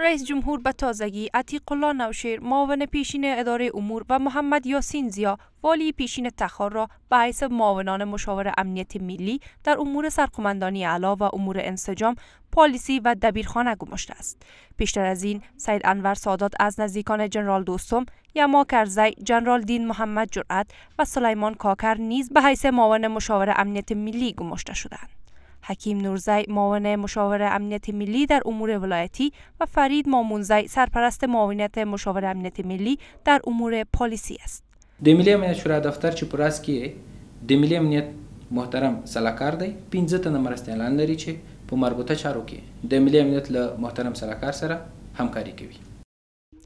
رئیس جمهور به تازگی عتیق الله نوشیر معاون پیشین اداره امور و محمد یاسین زیا والی پیشین تخار را به حیث معاونان مشاور امنیت ملی در امور سرقمندانی علا و امور انسجام پالیسی و دبیرخانه گماشته است پیشتر از این سید انور سادات از نزدیکان جنرال دوستم یما کرزی جنرال دین محمد جرأت و سلیمان کاکر نیز به حیث معاون مشاور امنیت ملی گماشته شدند حکیم نورزی معاون مشاور امنیت ملی در امور ولایتی و فرید مامونزی سرپرست معاونیت مشاور امنیت ملی در امور پالیسی است د ملي امنیت شورا دفتر چې پر اس کې د ملي امنیت محترم سلاکار دی 15 تنه مرستیالان لري چې په مربوطه چارو کې د ملي امنیت له محترم سلاکار سره همکاري کوي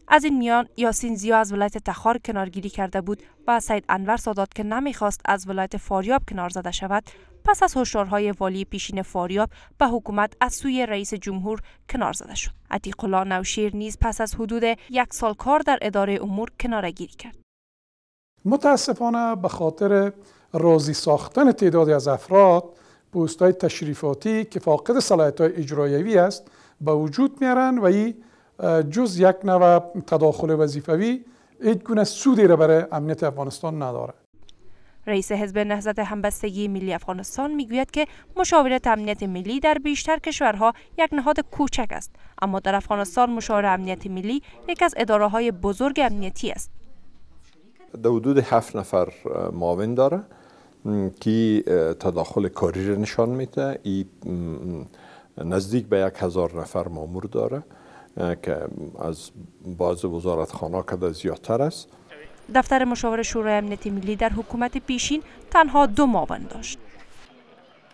از این میان یاسین زیا از ولایت تخار کنارگیری کرده بود و سید انور سادات که نمیخواست از ولایت فاریاب کنار زده شود پس از هشدارهای والی پیشین فاریاب به حکومت از سوی رئیس جمهور کنار زده شد عتیق نوشیر نیز پس از حدود یک سال کار در اداره امور کنارگیری کرد متاسفانه به خاطر راضی ساختن تعدادی از افراد پوستهای تشریفاتی که فاقد صلاحیت‌های اجرایوی است به وجود میارن و جز یک نوع تداخل وظیفوی هیچ گونه سودی را برای امنیت افغانستان نداره رئیس حزب نهضت همبستگی ملی افغانستان میگوید که مشاورت امنیت ملی در بیشتر کشورها یک نهاد کوچک است اما در افغانستان مشاور امنیت ملی یک از اداره های بزرگ امنیتی است در حدود هفت نفر معاون داره که تداخل کاری را نشان میده ای نزدیک به یک هزار نفر مامور داره که از باز وزارت خانه کده زیادتر است دفتر مشاور شورای امنیت ملی در حکومت پیشین تنها دو معاون داشت